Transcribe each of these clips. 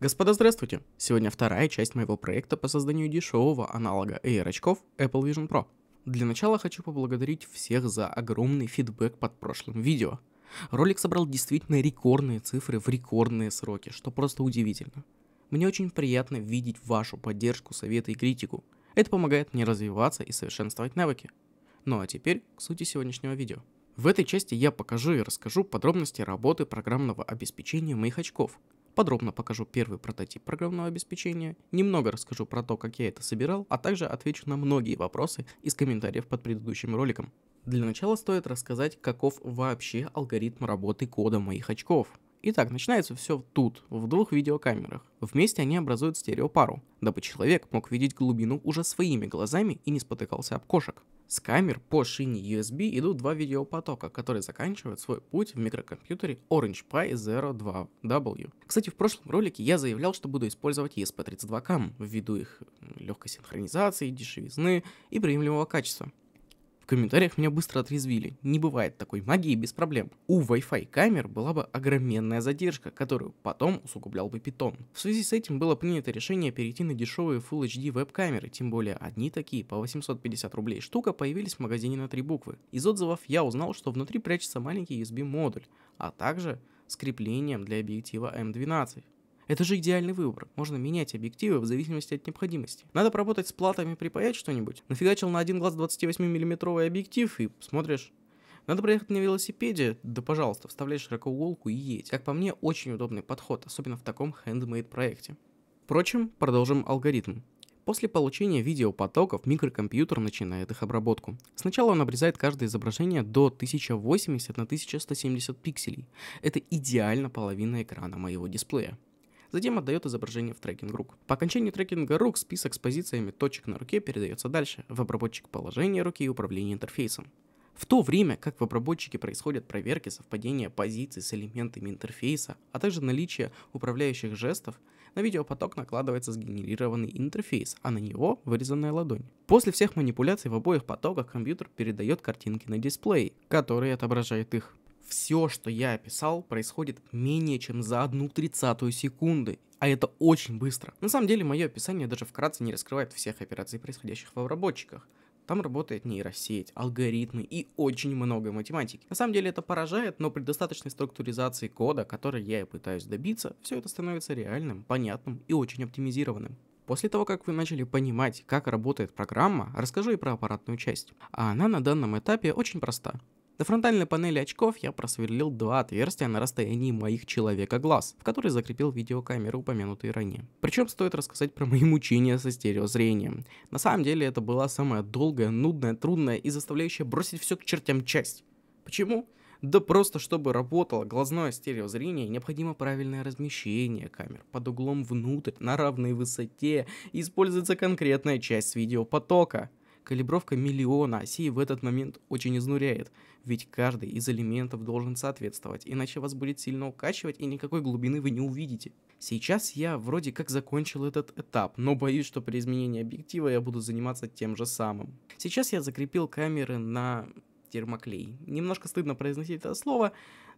Господа, здравствуйте! Сегодня вторая часть моего проекта по созданию дешевого аналога AR-очков Apple Vision Pro. Для начала хочу поблагодарить всех за огромный фидбэк под прошлым видео. Ролик собрал действительно рекордные цифры в рекордные сроки, что просто удивительно. Мне очень приятно видеть вашу поддержку, советы и критику. Это помогает мне развиваться и совершенствовать навыки. Ну а теперь к сути сегодняшнего видео. В этой части я покажу и расскажу подробности работы программного обеспечения моих очков, подробно покажу первый прототип программного обеспечения, немного расскажу про то, как я это собирал, а также отвечу на многие вопросы из комментариев под предыдущим роликом. Для начала стоит рассказать, каков вообще алгоритм работы кода моих очков. Итак, начинается все тут, в двух видеокамерах. Вместе они образуют стереопару, дабы человек мог видеть глубину уже своими глазами и не спотыкался об кошек. С камер по шине USB идут два видеопотока, которые заканчивают свой путь в микрокомпьютере Orange Pi Zero 2W. Кстати, в прошлом ролике я заявлял, что буду использовать ESP32CAM ввиду их легкой синхронизации, дешевизны и приемлемого качества комментариях меня быстро отрезвили. Не бывает такой магии без проблем. У Wi-Fi камер была бы огроменная задержка, которую потом усугублял бы питон. В связи с этим было принято решение перейти на дешевые Full HD веб-камеры, тем более одни такие по 850 рублей штука появились в магазине на три буквы. Из отзывов я узнал, что внутри прячется маленький USB-модуль, а также скреплением для объектива m 12 это же идеальный выбор. Можно менять объективы в зависимости от необходимости. Надо поработать с платами, припаять что-нибудь. Нафигачил на один глаз 28 миллиметровый объектив и смотришь. Надо проехать на велосипеде, да пожалуйста, вставляй широкоуголку и едь. Как по мне, очень удобный подход, особенно в таком handmade проекте. Впрочем, продолжим алгоритм. После получения видеопотоков микрокомпьютер начинает их обработку. Сначала он обрезает каждое изображение до 1080 на 1170 пикселей. Это идеально половина экрана моего дисплея затем отдает изображение в трекинг рук. По окончании трекинга рук список с позициями точек на руке передается дальше, в обработчик положения руки и управления интерфейсом. В то время как в обработчике происходят проверки совпадения позиций с элементами интерфейса, а также наличие управляющих жестов, на видеопоток накладывается сгенерированный интерфейс, а на него вырезанная ладонь. После всех манипуляций в обоих потоках компьютер передает картинки на дисплей, который отображает их все, что я описал, происходит менее чем за одну тридцатую секунды. А это очень быстро. На самом деле, мое описание даже вкратце не раскрывает всех операций, происходящих в обработчиках. Там работает нейросеть, алгоритмы и очень много математики. На самом деле это поражает, но при достаточной структуризации кода, который я и пытаюсь добиться, все это становится реальным, понятным и очень оптимизированным. После того, как вы начали понимать, как работает программа, расскажу и про аппаратную часть. А она на данном этапе очень проста. До фронтальной панели очков я просверлил два отверстия на расстоянии моих человека глаз, в которые закрепил видеокамеры упомянутые ранее. Причем стоит рассказать про мои мучения со стереозрением. На самом деле это была самая долгая, нудная, трудная и заставляющая бросить все к чертям часть. Почему? Да просто чтобы работало глазное стереозрение, необходимо правильное размещение камер под углом внутрь на равной высоте и используется конкретная часть видеопотока. Калибровка миллиона осей в этот момент очень изнуряет, ведь каждый из элементов должен соответствовать, иначе вас будет сильно укачивать и никакой глубины вы не увидите. Сейчас я вроде как закончил этот этап, но боюсь, что при изменении объектива я буду заниматься тем же самым. Сейчас я закрепил камеры на термоклей. Немножко стыдно произносить это слово,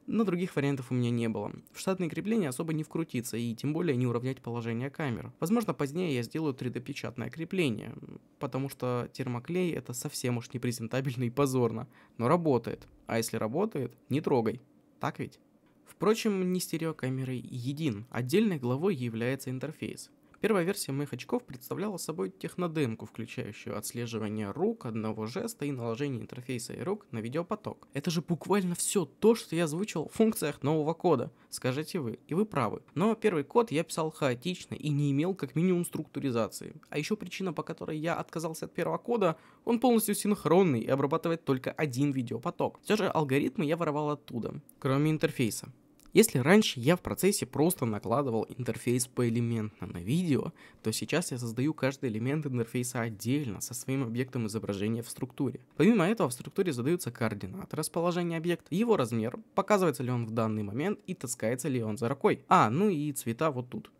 но других вариантов у меня не было. В штатные крепления особо не вкрутиться и тем более не уравнять положение камер. Возможно, позднее я сделаю 3D-печатное крепление, потому что термоклей это совсем уж непрезентабельно и позорно, но работает. А если работает, не трогай. Так ведь? Впрочем, не стереокамеры един. Отдельной главой является интерфейс. Первая версия моих очков представляла собой технодемку, включающую отслеживание рук, одного жеста и наложение интерфейса и рук на видеопоток. Это же буквально все то, что я озвучил в функциях нового кода, скажете вы, и вы правы. Но первый код я писал хаотично и не имел как минимум структуризации. А еще причина, по которой я отказался от первого кода, он полностью синхронный и обрабатывает только один видеопоток. Все же алгоритмы я воровал оттуда, кроме интерфейса. Если раньше я в процессе просто накладывал интерфейс поэлементно на видео, то сейчас я создаю каждый элемент интерфейса отдельно со своим объектом изображения в структуре. Помимо этого в структуре задаются координаты расположения объекта, его размер, показывается ли он в данный момент и таскается ли он за рукой. А, ну и цвета вот тут.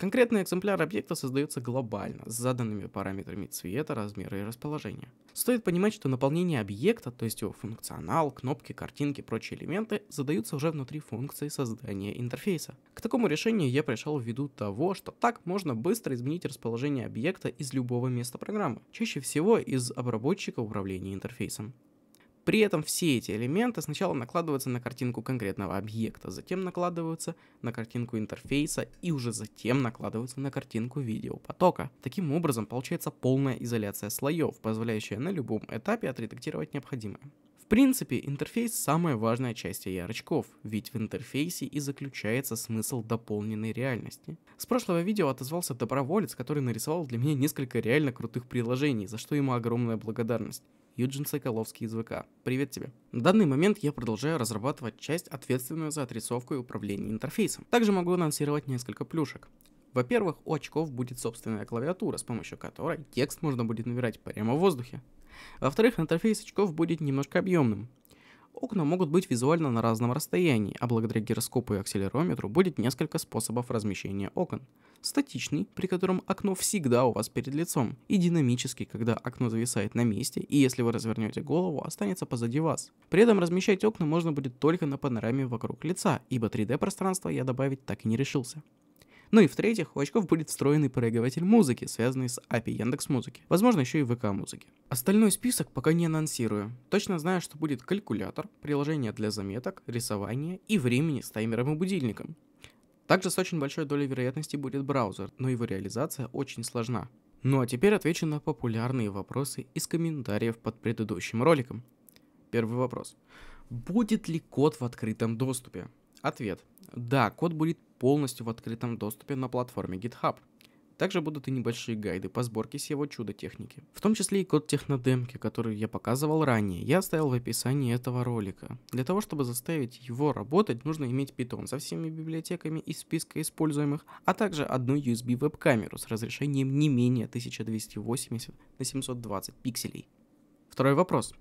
Конкретный экземпляр объекта создается глобально, с заданными параметрами цвета, размера и расположения. Стоит понимать, что наполнение объекта, то есть его функционал, кнопки, картинки и прочие элементы, задаются уже внутри функции создания интерфейса. К такому решению я пришел ввиду того, что так можно быстро изменить расположение объекта из любого места программы, чаще всего из обработчика управления интерфейсом. При этом все эти элементы сначала накладываются на картинку конкретного объекта, затем накладываются на картинку интерфейса и уже затем накладываются на картинку видеопотока. Таким образом получается полная изоляция слоев, позволяющая на любом этапе отредактировать необходимое. В принципе, интерфейс – самая важная часть ярочков, ведь в интерфейсе и заключается смысл дополненной реальности. С прошлого видео отозвался доброволец, который нарисовал для меня несколько реально крутых приложений, за что ему огромная благодарность. Юджин Соколовский из ВК. Привет тебе. На данный момент я продолжаю разрабатывать часть, ответственную за отрисовку и управление интерфейсом. Также могу анонсировать несколько плюшек. Во-первых, у очков будет собственная клавиатура, с помощью которой текст можно будет набирать прямо в воздухе. Во-вторых, интерфейс очков будет немножко объемным. Окна могут быть визуально на разном расстоянии, а благодаря гироскопу и акселерометру будет несколько способов размещения окон. Статичный, при котором окно всегда у вас перед лицом, и динамический, когда окно зависает на месте, и если вы развернете голову, останется позади вас. При этом размещать окна можно будет только на панораме вокруг лица, ибо 3D пространство я добавить так и не решился. Ну и в-третьих, у очков будет встроенный проигрыватель музыки, связанный с API Яндекс Музыки, возможно еще и ВК Музыки. Остальной список пока не анонсирую. Точно знаю, что будет калькулятор, приложение для заметок, рисования и времени с таймером и будильником. Также с очень большой долей вероятности будет браузер, но его реализация очень сложна. Ну а теперь отвечу на популярные вопросы из комментариев под предыдущим роликом. Первый вопрос. Будет ли код в открытом доступе? Ответ. Да, код будет полностью в открытом доступе на платформе GitHub. Также будут и небольшие гайды по сборке всего чудо-техники. В том числе и код технодемки, который я показывал ранее, я оставил в описании этого ролика. Для того, чтобы заставить его работать, нужно иметь Python со всеми библиотеками из списка используемых, а также одну USB веб-камеру с разрешением не менее 1280 на 720 пикселей. Второй вопрос.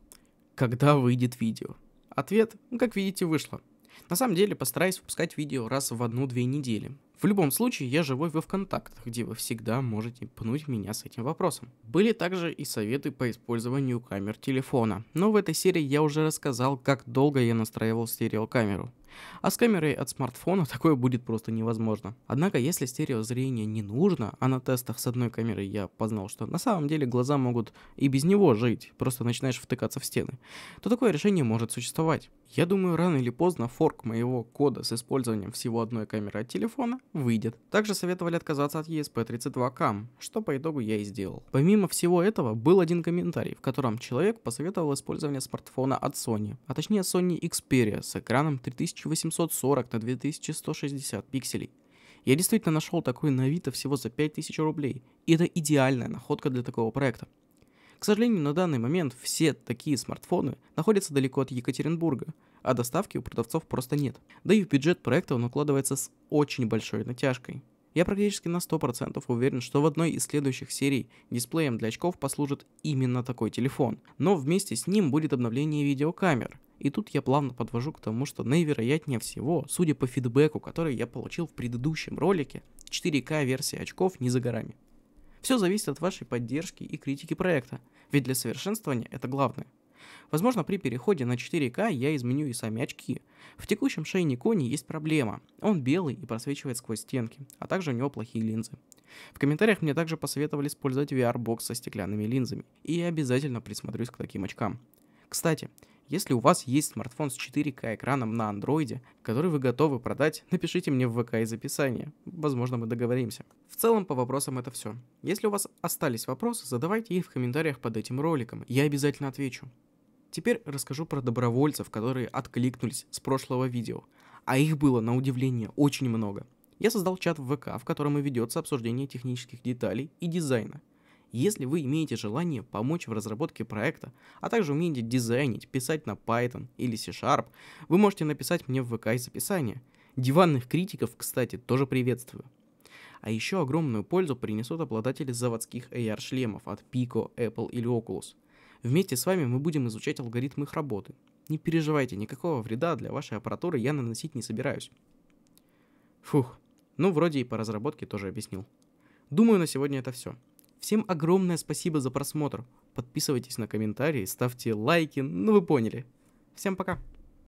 Когда выйдет видео? Ответ, как видите, вышло. На самом деле постараюсь выпускать видео раз в одну-две недели. В любом случае, я живой во ВКонтактах, где вы всегда можете пнуть меня с этим вопросом. Были также и советы по использованию камер телефона, но в этой серии я уже рассказал, как долго я настраивал стереокамеру. А с камерой от смартфона такое будет просто невозможно. Однако, если стереозрение не нужно, а на тестах с одной камерой я познал, что на самом деле глаза могут и без него жить, просто начинаешь втыкаться в стены, то такое решение может существовать. Я думаю, рано или поздно форк моего кода с использованием всего одной камеры от телефона выйдет. Также советовали отказаться от ESP32CAM, что по итогу я и сделал. Помимо всего этого, был один комментарий, в котором человек посоветовал использование смартфона от Sony, а точнее Sony Xperia с экраном 3840 на 2160 пикселей. Я действительно нашел такой на Авито всего за 5000 рублей, и это идеальная находка для такого проекта. К сожалению, на данный момент все такие смартфоны находятся далеко от Екатеринбурга, а доставки у продавцов просто нет. Да и в бюджет проекта он укладывается с очень большой натяжкой. Я практически на 100% уверен, что в одной из следующих серий дисплеем для очков послужит именно такой телефон. Но вместе с ним будет обновление видеокамер. И тут я плавно подвожу к тому, что наивероятнее всего, судя по фидбэку, который я получил в предыдущем ролике, 4К версия очков не за горами. Все зависит от вашей поддержки и критики проекта, ведь для совершенствования это главное. Возможно, при переходе на 4К я изменю и сами очки. В текущем шейне Кони есть проблема. Он белый и просвечивает сквозь стенки, а также у него плохие линзы. В комментариях мне также посоветовали использовать VR-бокс со стеклянными линзами, и я обязательно присмотрюсь к таким очкам. Кстати, если у вас есть смартфон с 4К экраном на андроиде, который вы готовы продать, напишите мне в ВК из описания возможно, мы договоримся. В целом, по вопросам это все. Если у вас остались вопросы, задавайте их в комментариях под этим роликом, я обязательно отвечу. Теперь расскажу про добровольцев, которые откликнулись с прошлого видео. А их было, на удивление, очень много. Я создал чат в ВК, в котором и ведется обсуждение технических деталей и дизайна. Если вы имеете желание помочь в разработке проекта, а также умеете дизайнить, писать на Python или C-Sharp, вы можете написать мне в ВК из описания – Диванных критиков, кстати, тоже приветствую. А еще огромную пользу принесут обладатели заводских AR-шлемов от Pico, Apple или Oculus. Вместе с вами мы будем изучать алгоритм их работы. Не переживайте, никакого вреда для вашей аппаратуры я наносить не собираюсь. Фух, ну вроде и по разработке тоже объяснил. Думаю, на сегодня это все. Всем огромное спасибо за просмотр. Подписывайтесь на комментарии, ставьте лайки, ну вы поняли. Всем пока.